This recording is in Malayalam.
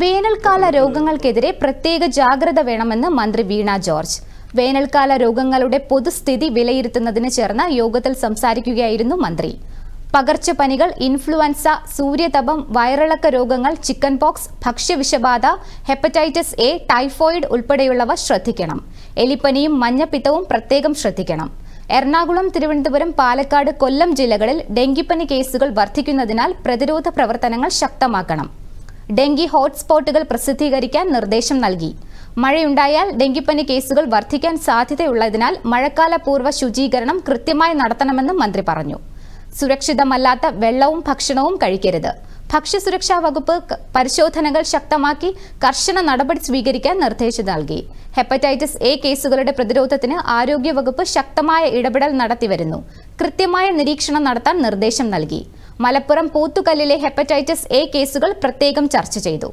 വേനൽക്കാല രോഗങ്ങൾക്കെതിരെ പ്രത്യേക ജാഗ്രത വേണമെന്ന് മന്ത്രി വീണ ജോർജ് വേനൽക്കാല രോഗങ്ങളുടെ പൊതുസ്ഥിതി വിലയിരുത്തുന്നതിന് ചേർന്ന യോഗത്തിൽ സംസാരിക്കുകയായിരുന്നു മന്ത്രി പകർച്ചപ്പനികൾ ഇൻഫ്ലുവൻസ സൂര്യതപം വയറിളക്ക രോഗങ്ങൾ ചിക്കൻ പോക്സ് ഭക്ഷ്യവിഷബാധ ഹെപ്പറ്റൈറ്റിസ് എ ടൈഫോയിഡ് ഉൾപ്പെടെയുള്ളവ ശ്രദ്ധിക്കണം എലിപ്പനിയും മഞ്ഞപ്പിത്തവും പ്രത്യേകം ശ്രദ്ധിക്കണം എറണാകുളം തിരുവനന്തപുരം പാലക്കാട് കൊല്ലം ജില്ലകളിൽ ഡെങ്കിപ്പനി കേസുകൾ വർദ്ധിക്കുന്നതിനാൽ പ്രതിരോധ പ്രവർത്തനങ്ങൾ ശക്തമാക്കണം ഡെങ്കി ഹോട്ട്സ്പോട്ടുകൾ പ്രസിദ്ധീകരിക്കാൻ നിർദ്ദേശം നൽകി മഴയുണ്ടായാൽ ഡെങ്കിപ്പനി കേസുകൾ വർദ്ധിക്കാൻ സാധ്യതയുള്ളതിനാൽ മഴക്കാലപൂർവ്വ ശുചീകരണം കൃത്യമായി നടത്തണമെന്നും മന്ത്രി പറഞ്ഞു സുരക്ഷിതമല്ലാത്ത വെള്ളവും ഭക്ഷണവും കഴിക്കരുത് ഭക്ഷ്യസുരക്ഷാ വകുപ്പ് പരിശോധനകൾ ശക്തമാക്കി കർശന നടപടി സ്വീകരിക്കാൻ നിർദ്ദേശം നൽകി ഹെപ്പറ്റൈറ്റിസ് എ കേസുകളുടെ പ്രതിരോധത്തിന് ആരോഗ്യവകുപ്പ് ശക്തമായ ഇടപെടൽ നടത്തിവരുന്നു കൃത്യമായ നിരീക്ഷണം നടത്താൻ നിർദ്ദേശം നൽകി മലപ്പുറം പൂത്തുകല്ലിലെ ഹെപ്പറ്റൈറ്റിസ് എ കേസുകൾ പ്രത്യേകം ചർച്ച ചെയ്തു